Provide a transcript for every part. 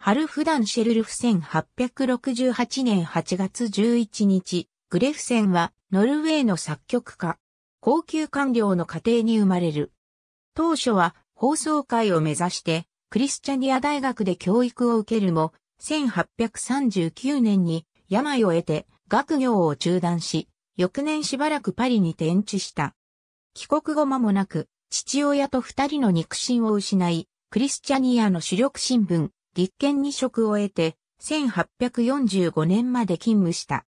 ハルフダン・シェルルフ1868年8月11日、グレフセンはノルウェーの作曲家、高級官僚の家庭に生まれる。当初は放送会を目指してクリスチャニア大学で教育を受けるも、1839年に病を得て学業を中断し、翌年しばらくパリに転地した。帰国後間もなく、父親と二人の肉親を失い、クリスチャニアの主力新聞、立憲に職を得て、1845年まで勤務した。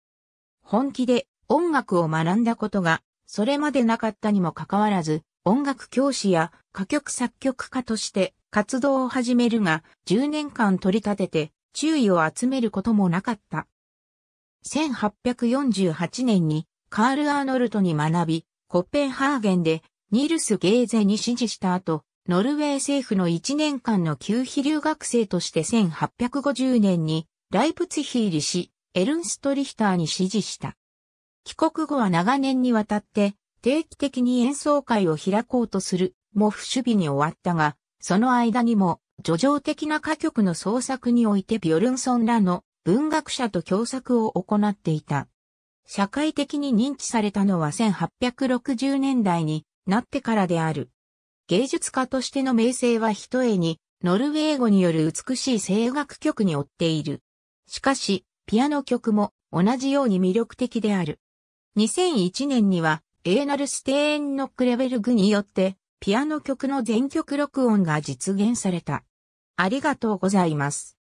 本気で音楽を学んだことが、それまでなかったにもかかわらず、音楽教師や歌曲作曲家として活動を始めるが、10年間取り立てて注意を集めることもなかった。1848年にカール・アーノルトに学び、コッペンハーゲンでニールス・ゲーゼに指示した後、ノルウェー政府の1年間の旧費留学生として1850年にライプツヒ入りし、エルンストリヒターに指示した。帰国後は長年にわたって定期的に演奏会を開こうとするも不守備に終わったが、その間にも叙情的な歌曲の創作においてビョルンソンらの文学者と共作を行っていた。社会的に認知されたのは1860年代になってからである。芸術家としての名声は一重に、ノルウェー語による美しい声楽曲に追っている。しかし、ピアノ曲も同じように魅力的である。2001年には、エーナルステーンのクレベルグによって、ピアノ曲の全曲録音が実現された。ありがとうございます。